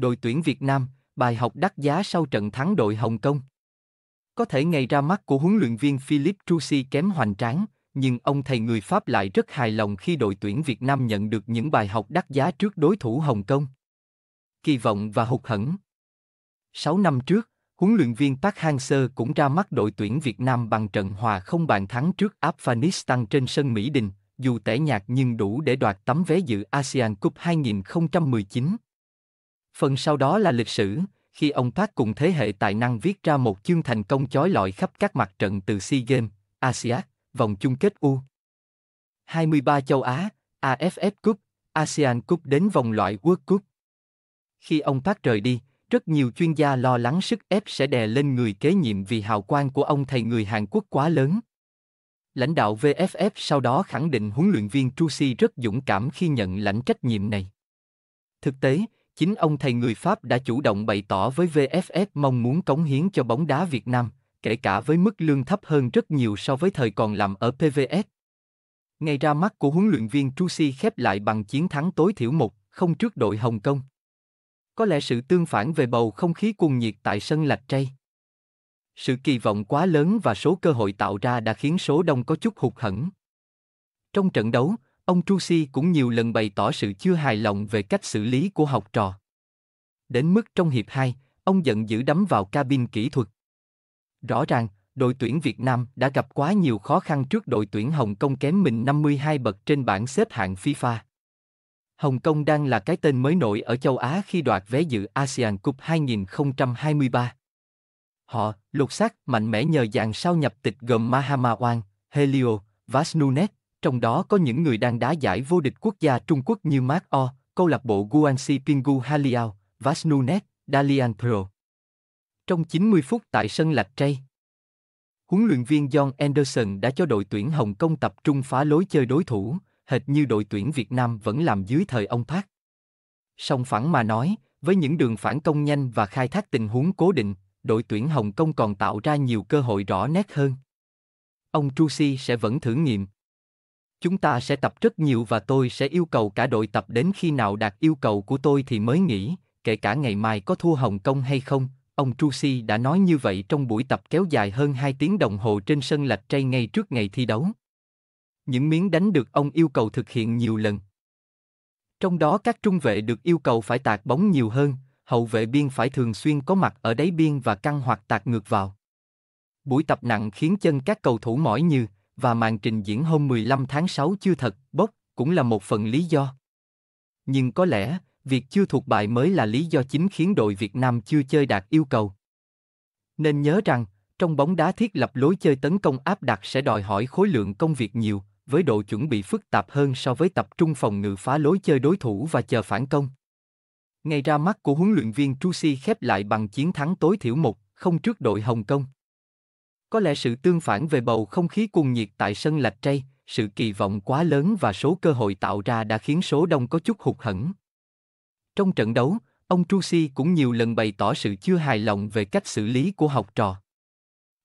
đội tuyển Việt Nam, bài học đắt giá sau trận thắng đội Hồng Kông. Có thể ngày ra mắt của huấn luyện viên Philippe Trusi kém hoành tráng, nhưng ông thầy người Pháp lại rất hài lòng khi đội tuyển Việt Nam nhận được những bài học đắt giá trước đối thủ Hồng Kông. Kỳ vọng và hụt hẫng. 6 năm trước, huấn luyện viên Park Hang-seo cũng ra mắt đội tuyển Việt Nam bằng trận hòa không bàn thắng trước Afghanistan trên sân Mỹ Đình, dù tẻ nhạt nhưng đủ để đoạt tấm vé dự ASEAN Cup 2019. Phần sau đó là lịch sử, khi ông Park cùng thế hệ tài năng viết ra một chương thành công chói lọi khắp các mặt trận từ SEA Games, ASEAN, vòng chung kết U23 châu Á, AFF Cup, ASEAN Cup đến vòng loại World Cup. Khi ông Park rời đi, rất nhiều chuyên gia lo lắng sức ép sẽ đè lên người kế nhiệm vì hào quang của ông thầy người Hàn Quốc quá lớn. Lãnh đạo VFF sau đó khẳng định huấn luyện viên Trusi rất dũng cảm khi nhận lãnh trách nhiệm này. Thực tế, chính ông thầy người Pháp đã chủ động bày tỏ với VFF mong muốn cống hiến cho bóng đá Việt Nam, kể cả với mức lương thấp hơn rất nhiều so với thời còn làm ở PVS. Ngày ra mắt của huấn luyện viên Trusi khép lại bằng chiến thắng tối thiểu một không trước đội Hồng Kông. Có lẽ sự tương phản về bầu không khí cuồng nhiệt tại sân Lạch Tray, Sự kỳ vọng quá lớn và số cơ hội tạo ra đã khiến số đông có chút hụt hẫng. Trong trận đấu, Ông Trusi cũng nhiều lần bày tỏ sự chưa hài lòng về cách xử lý của học trò. Đến mức trong hiệp 2, ông giận dữ đấm vào cabin kỹ thuật. Rõ ràng, đội tuyển Việt Nam đã gặp quá nhiều khó khăn trước đội tuyển Hồng Kông kém mình 52 bậc trên bảng xếp hạng FIFA. Hồng Kông đang là cái tên mới nổi ở châu Á khi đoạt vé dự ASEAN Cup 2023. Họ lục xác mạnh mẽ nhờ dàn sao nhập tịch gồm Mahama Wang, Helio, Vasnunet, trong đó có những người đang đá giải vô địch quốc gia Trung Quốc như Mark O, câu lạc bộ Guangxi Pinggu Haliao, Vasnunet, Dalian Pro. Trong 90 phút tại sân Lạch Trey, huấn luyện viên John Anderson đã cho đội tuyển Hồng Kông tập trung phá lối chơi đối thủ, hệt như đội tuyển Việt Nam vẫn làm dưới thời ông Park. Song phẳng mà nói, với những đường phản công nhanh và khai thác tình huống cố định, đội tuyển Hồng Kông còn tạo ra nhiều cơ hội rõ nét hơn. Ông Trusi sẽ vẫn thử nghiệm. Chúng ta sẽ tập rất nhiều và tôi sẽ yêu cầu cả đội tập đến khi nào đạt yêu cầu của tôi thì mới nghỉ, kể cả ngày mai có thua Hồng Kông hay không. Ông Trusi đã nói như vậy trong buổi tập kéo dài hơn 2 tiếng đồng hồ trên sân lạch tray ngay trước ngày thi đấu. Những miếng đánh được ông yêu cầu thực hiện nhiều lần. Trong đó các trung vệ được yêu cầu phải tạt bóng nhiều hơn, hậu vệ biên phải thường xuyên có mặt ở đáy biên và căng hoặc tạt ngược vào. Buổi tập nặng khiến chân các cầu thủ mỏi như và màn trình diễn hôm 15 tháng 6 chưa thật, bốc, cũng là một phần lý do. Nhưng có lẽ, việc chưa thuộc bài mới là lý do chính khiến đội Việt Nam chưa chơi đạt yêu cầu. Nên nhớ rằng, trong bóng đá thiết lập lối chơi tấn công áp đặt sẽ đòi hỏi khối lượng công việc nhiều, với độ chuẩn bị phức tạp hơn so với tập trung phòng ngự phá lối chơi đối thủ và chờ phản công. Ngày ra mắt của huấn luyện viên Trusi khép lại bằng chiến thắng tối thiểu một không trước đội Hồng Kông. Có lẽ sự tương phản về bầu không khí cuồng nhiệt tại sân lạch trây, sự kỳ vọng quá lớn và số cơ hội tạo ra đã khiến số đông có chút hụt hẫng. Trong trận đấu, ông Trusi cũng nhiều lần bày tỏ sự chưa hài lòng về cách xử lý của học trò.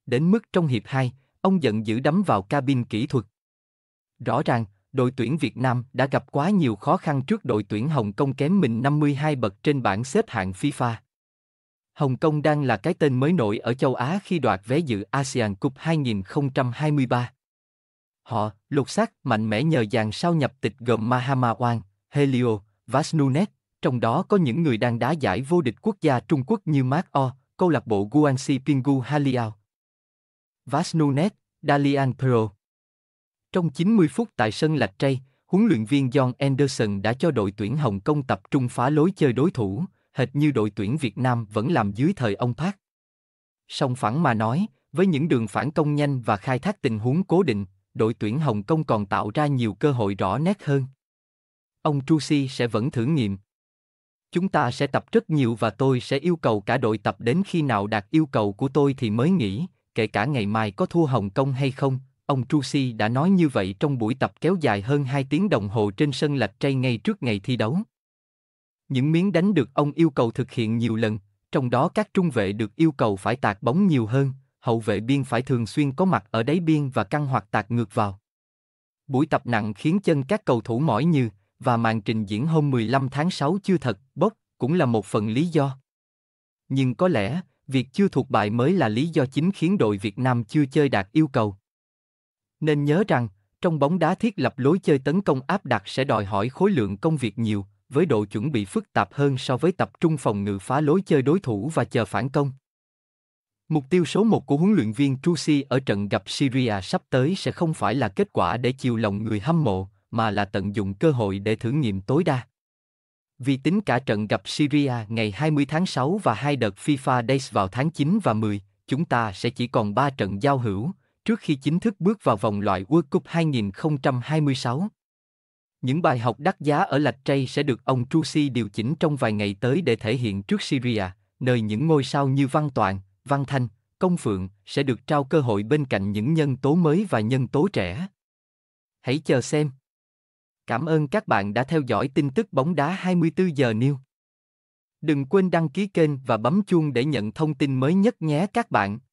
Đến mức trong hiệp 2, ông giận dữ đấm vào cabin kỹ thuật. Rõ ràng, đội tuyển Việt Nam đã gặp quá nhiều khó khăn trước đội tuyển Hồng Kông kém mình 52 bậc trên bảng xếp hạng FIFA. Hồng Kông đang là cái tên mới nổi ở châu Á khi đoạt vé dự ASEAN Cup 2023. Họ, lục xác mạnh mẽ nhờ dàn sao nhập tịch gồm Mahama Wang, Helio, Vasnunet, trong đó có những người đang đá giải vô địch quốc gia Trung Quốc như Mark O, câu lạc bộ Guangxi Pingu Haliao. Vasnunet, Dalian Pro. Trong 90 phút tại sân Lạch Trây, huấn luyện viên John Anderson đã cho đội tuyển Hồng Kông tập trung phá lối chơi đối thủ, hệt như đội tuyển Việt Nam vẫn làm dưới thời ông Park. Song phẳng mà nói, với những đường phản công nhanh và khai thác tình huống cố định, đội tuyển Hồng Kông còn tạo ra nhiều cơ hội rõ nét hơn. Ông Trusi sẽ vẫn thử nghiệm. Chúng ta sẽ tập rất nhiều và tôi sẽ yêu cầu cả đội tập đến khi nào đạt yêu cầu của tôi thì mới nghỉ, kể cả ngày mai có thua Hồng Kông hay không. Ông Trusi đã nói như vậy trong buổi tập kéo dài hơn 2 tiếng đồng hồ trên sân lạch tray ngay trước ngày thi đấu. Những miếng đánh được ông yêu cầu thực hiện nhiều lần, trong đó các trung vệ được yêu cầu phải tạt bóng nhiều hơn, hậu vệ biên phải thường xuyên có mặt ở đáy biên và căng hoặc tạt ngược vào. Buổi tập nặng khiến chân các cầu thủ mỏi như, và màn trình diễn hôm 15 tháng 6 chưa thật, bốc, cũng là một phần lý do. Nhưng có lẽ, việc chưa thuộc bài mới là lý do chính khiến đội Việt Nam chưa chơi đạt yêu cầu. Nên nhớ rằng, trong bóng đá thiết lập lối chơi tấn công áp đặt sẽ đòi hỏi khối lượng công việc nhiều, với độ chuẩn bị phức tạp hơn so với tập trung phòng ngự phá lối chơi đối thủ và chờ phản công. Mục tiêu số một của huấn luyện viên Trusi ở trận gặp Syria sắp tới sẽ không phải là kết quả để chiều lòng người hâm mộ, mà là tận dụng cơ hội để thử nghiệm tối đa. Vì tính cả trận gặp Syria ngày 20 tháng 6 và hai đợt FIFA Days vào tháng 9 và 10, chúng ta sẽ chỉ còn 3 trận giao hữu, trước khi chính thức bước vào vòng loại World Cup 2026. Những bài học đắt giá ở lạch tray sẽ được ông Trusi điều chỉnh trong vài ngày tới để thể hiện trước Syria, nơi những ngôi sao như Văn Toàn, Văn Thanh, Công Phượng sẽ được trao cơ hội bên cạnh những nhân tố mới và nhân tố trẻ. Hãy chờ xem. Cảm ơn các bạn đã theo dõi tin tức bóng đá 24 giờ New. Đừng quên đăng ký kênh và bấm chuông để nhận thông tin mới nhất nhé các bạn.